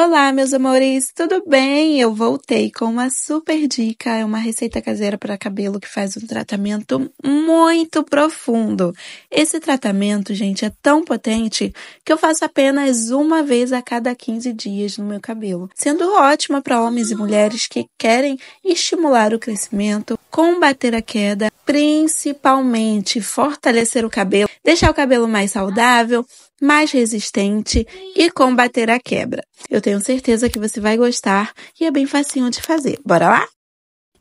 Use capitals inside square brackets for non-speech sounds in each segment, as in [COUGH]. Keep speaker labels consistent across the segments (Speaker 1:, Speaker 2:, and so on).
Speaker 1: Olá, meus amores, tudo bem? Eu voltei com uma super dica, é uma receita caseira para cabelo que faz um tratamento muito profundo. Esse tratamento, gente, é tão potente que eu faço apenas uma vez a cada 15 dias no meu cabelo, sendo ótima para homens e mulheres que querem estimular o crescimento, combater a queda, principalmente fortalecer o cabelo, deixar o cabelo mais saudável mais resistente e combater a quebra. Eu tenho certeza que você vai gostar e é bem facinho de fazer. Bora lá?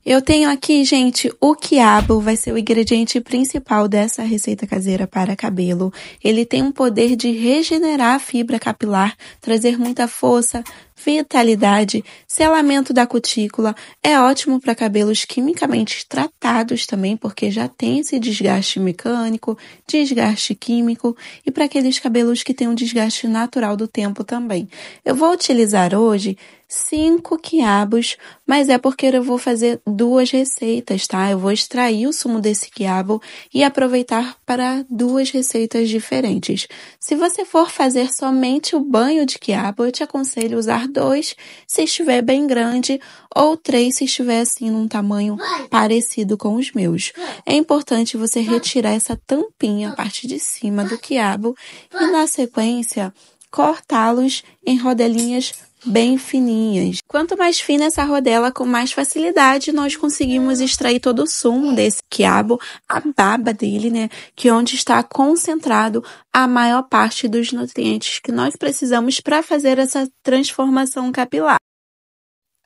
Speaker 1: Eu tenho aqui, gente, o quiabo, vai ser o ingrediente principal dessa receita caseira para cabelo. Ele tem um poder de regenerar a fibra capilar, trazer muita força, vitalidade, selamento da cutícula. É ótimo para cabelos quimicamente tratados também, porque já tem esse desgaste mecânico, desgaste químico e para aqueles cabelos que têm um desgaste natural do tempo também. Eu vou utilizar hoje cinco quiabos, mas é porque eu vou fazer duas receitas, tá? Eu vou extrair o sumo desse quiabo e aproveitar para duas receitas diferentes. Se você for fazer somente o banho de quiabo, eu te aconselho usar dois se estiver bem grande ou três se estiver assim num tamanho parecido com os meus. É importante você retirar essa tampinha, a parte de cima do quiabo, e na sequência cortá-los em rodelinhas bem fininhas. Quanto mais fina essa rodela, com mais facilidade nós conseguimos extrair todo o sumo desse quiabo, a baba dele, né? Que é onde está concentrado a maior parte dos nutrientes que nós precisamos para fazer essa transformação capilar.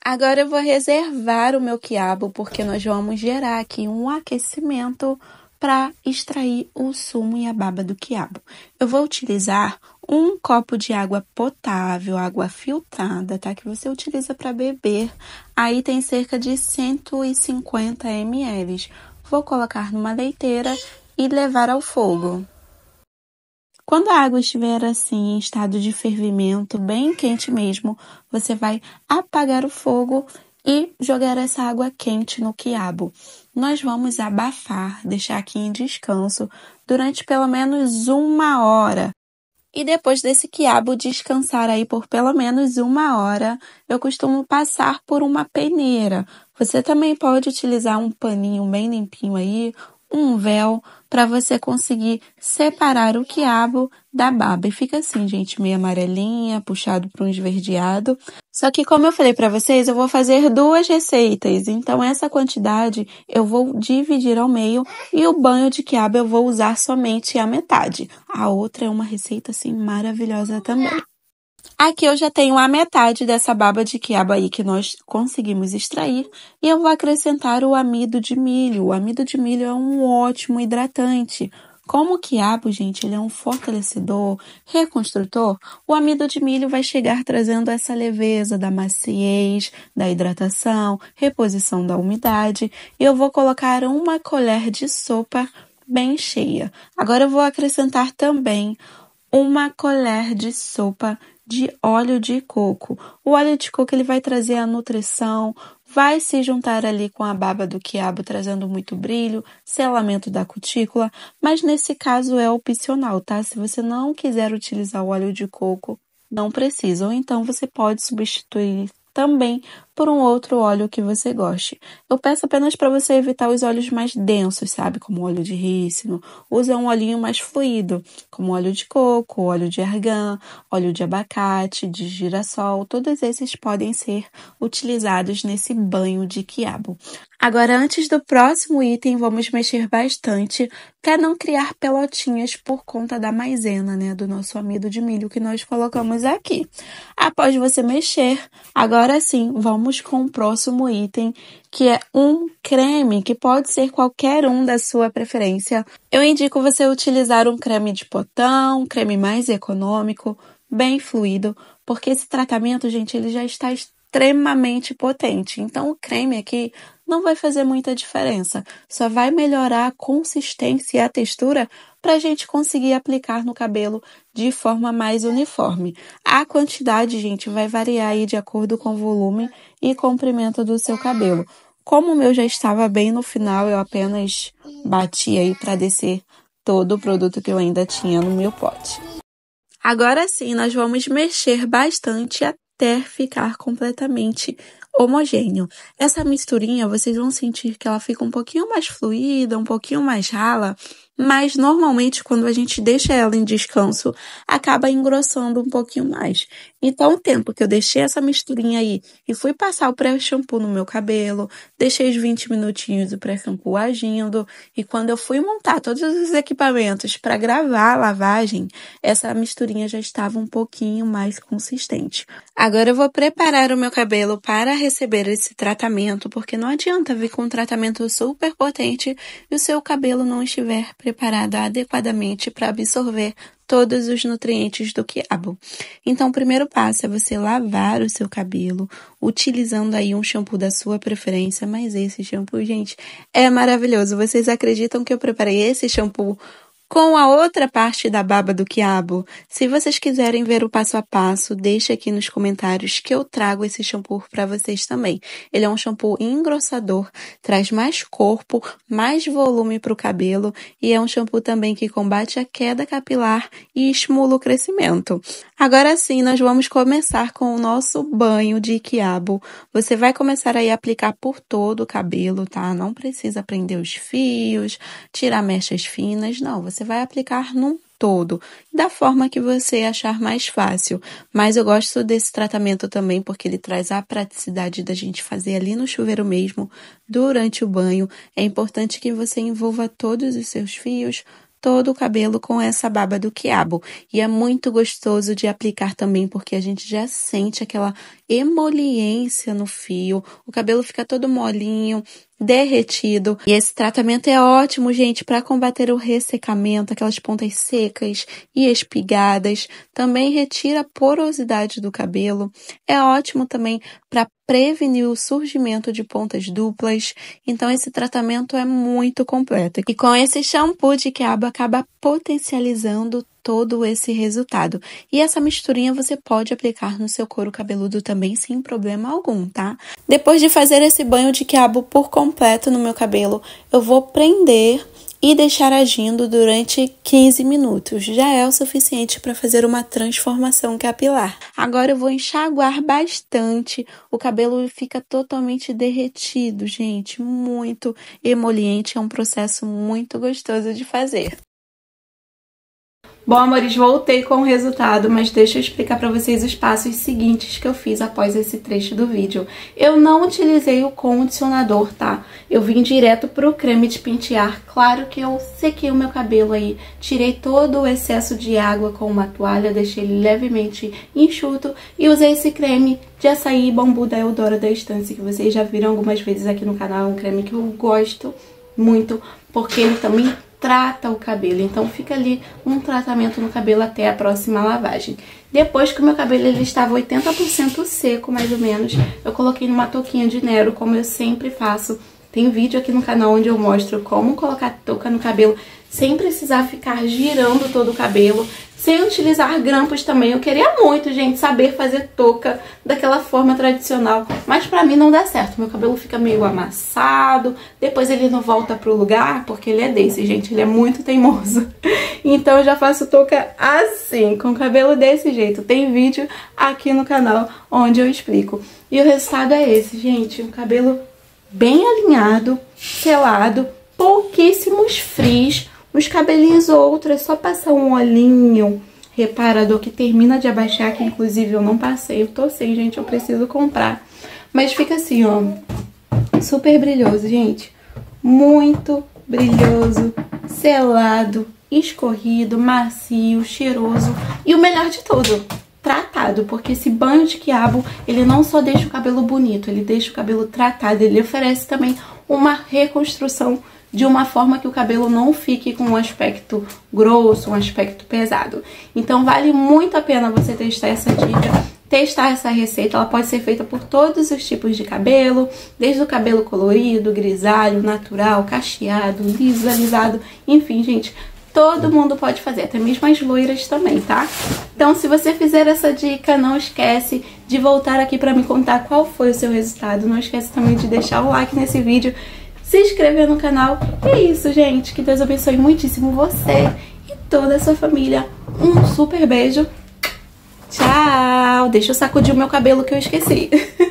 Speaker 1: Agora eu vou reservar o meu quiabo, porque nós vamos gerar aqui um aquecimento para extrair o sumo e a baba do quiabo. Eu vou utilizar um copo de água potável, água filtrada, tá? Que você utiliza para beber, aí tem cerca de 150 ml. Vou colocar numa leiteira e levar ao fogo. Quando a água estiver assim, em estado de fervimento, bem quente mesmo, você vai apagar o fogo e jogar essa água quente no quiabo. Nós vamos abafar, deixar aqui em descanso durante pelo menos uma hora. E depois desse quiabo descansar aí por pelo menos uma hora, eu costumo passar por uma peneira. Você também pode utilizar um paninho bem limpinho aí, um véu, para você conseguir separar o quiabo da baba. E fica assim, gente, meio amarelinha, puxado para um esverdeado. Só que como eu falei para vocês, eu vou fazer duas receitas, então essa quantidade eu vou dividir ao meio e o banho de quiabo eu vou usar somente a metade. A outra é uma receita assim maravilhosa também. Aqui eu já tenho a metade dessa baba de quiabo aí que nós conseguimos extrair e eu vou acrescentar o amido de milho. O amido de milho é um ótimo hidratante. Como o quiabo, gente, ele é um fortalecedor, reconstrutor, o amido de milho vai chegar trazendo essa leveza da maciez, da hidratação, reposição da umidade. E eu vou colocar uma colher de sopa bem cheia. Agora eu vou acrescentar também uma colher de sopa de óleo de coco. O óleo de coco ele vai trazer a nutrição, vai se juntar ali com a baba do quiabo, trazendo muito brilho, selamento da cutícula, mas nesse caso é opcional, tá? Se você não quiser utilizar o óleo de coco, não precisa. Ou então você pode substituir também por um outro óleo que você goste. Eu peço apenas para você evitar os óleos mais densos, sabe? Como óleo de rícino. Usa um olhinho mais fluido, como óleo de coco, óleo de argan, óleo de abacate, de girassol. Todos esses podem ser utilizados nesse banho de quiabo. Agora, antes do próximo item, vamos mexer bastante para não criar pelotinhas por conta da maisena, né? Do nosso amido de milho que nós colocamos aqui. Após você mexer, agora sim, vamos com o próximo item, que é um creme, que pode ser qualquer um da sua preferência. Eu indico você utilizar um creme de potão, um creme mais econômico, bem fluido, porque esse tratamento, gente, ele já está extremamente potente. Então, o creme aqui não vai fazer muita diferença, só vai melhorar a consistência e a textura para a gente conseguir aplicar no cabelo de forma mais uniforme. A quantidade, gente, vai variar aí de acordo com o volume e comprimento do seu cabelo. Como o meu já estava bem no final, eu apenas bati aí para descer todo o produto que eu ainda tinha no meu pote. Agora sim, nós vamos mexer bastante até ficar completamente homogêneo. Essa misturinha, vocês vão sentir que ela fica um pouquinho mais fluida, um pouquinho mais rala, mas normalmente quando a gente deixa ela em descanso, acaba engrossando um pouquinho mais. Então, o tempo que eu deixei essa misturinha aí e fui passar o pré-shampoo no meu cabelo, deixei os 20 minutinhos do pré-shampoo agindo, e quando eu fui montar todos os equipamentos para gravar a lavagem, essa misturinha já estava um pouquinho mais consistente. Agora eu vou preparar o meu cabelo para receber esse tratamento, porque não adianta vir com um tratamento super potente e o seu cabelo não estiver preparado preparado adequadamente para absorver todos os nutrientes do quiabo. Então, o primeiro passo é você lavar o seu cabelo, utilizando aí um shampoo da sua preferência, mas esse shampoo, gente, é maravilhoso. Vocês acreditam que eu preparei esse shampoo com a outra parte da baba do quiabo. Se vocês quiserem ver o passo a passo, deixe aqui nos comentários que eu trago esse shampoo para vocês também. Ele é um shampoo engrossador, traz mais corpo, mais volume para o cabelo e é um shampoo também que combate a queda capilar e estimula o crescimento. Agora sim, nós vamos começar com o nosso banho de quiabo. Você vai começar aí a aplicar por todo o cabelo, tá? Não precisa prender os fios, tirar mechas finas, não. Você você vai aplicar num todo, da forma que você achar mais fácil. Mas eu gosto desse tratamento também porque ele traz a praticidade da gente fazer ali no chuveiro mesmo, durante o banho. É importante que você envolva todos os seus fios, todo o cabelo com essa baba do quiabo. E é muito gostoso de aplicar também, porque a gente já sente aquela emoliência no fio, o cabelo fica todo molinho, derretido. E esse tratamento é ótimo, gente, para combater o ressecamento, aquelas pontas secas e espigadas. Também retira a porosidade do cabelo. É ótimo também para prevenir o surgimento de pontas duplas. Então esse tratamento é muito completo. E com esse shampoo de quiabo acaba potencializando todo esse resultado. E essa misturinha você pode aplicar no seu couro cabeludo também sem problema algum, tá? Depois de fazer esse banho de quiabo por completo no meu cabelo, eu vou prender e deixar agindo durante 15 minutos. Já é o suficiente para fazer uma transformação capilar. Agora eu vou enxaguar bastante. O cabelo fica totalmente derretido, gente, muito emoliente, é um processo muito gostoso de fazer. Bom, amores, voltei com o resultado, mas deixa eu explicar para vocês os passos seguintes que eu fiz após esse trecho do vídeo. Eu não utilizei o condicionador, tá? Eu vim direto pro creme de pentear. Claro que eu sequei o meu cabelo aí, tirei todo o excesso de água com uma toalha, deixei ele levemente enxuto e usei esse creme de açaí e bambu da Eudora da Estância, que vocês já viram algumas vezes aqui no canal, é um creme que eu gosto muito, porque ele também trata o cabelo. Então fica ali um tratamento no cabelo até a próxima lavagem. Depois que o meu cabelo ele estava 80% seco, mais ou menos, eu coloquei numa touquinha de Nero, como eu sempre faço. Tem vídeo aqui no canal onde eu mostro como colocar touca no cabelo sem precisar ficar girando todo o cabelo, sem utilizar grampos também. Eu queria muito, gente, saber fazer touca daquela forma tradicional, mas pra mim não dá certo. Meu cabelo fica meio amassado, depois ele não volta pro lugar, porque ele é desse, gente, ele é muito teimoso. [LAUGHS] Então eu já faço touca assim, com cabelo desse jeito. Tem vídeo aqui no canal onde eu explico. E o resultado é esse, gente, um cabelo bem alinhado, selado, pouquíssimos frizz, nos cabelinhos ou é só passar um olhinho reparador que termina de abaixar, que inclusive eu não passei, eu tô sem, gente, eu preciso comprar. Mas fica assim, ó, super brilhoso, gente. Muito brilhoso, selado, escorrido, macio, cheiroso e o melhor de tudo, tratado, porque esse banho de quiabo, ele não só deixa o cabelo bonito, ele deixa o cabelo tratado, ele oferece também uma reconstrução de uma forma que o cabelo não fique com um aspecto grosso, um aspecto pesado. Então vale muito a pena você testar essa dica, testar essa receita. Ela pode ser feita por todos os tipos de cabelo, desde o cabelo colorido, grisalho, natural, cacheado, liso, alisado, enfim, gente, todo mundo pode fazer, até mesmo as loiras também, tá? Então, se você fizer essa dica, não esquece de voltar aqui para me contar qual foi o seu resultado. Não esquece também de deixar o like nesse vídeo se inscrever no canal. E é isso, gente. Que Deus abençoe muitíssimo você e toda a sua família. Um super beijo. Tchau. Deixa eu sacudir o meu cabelo que eu esqueci. [LAUGHS]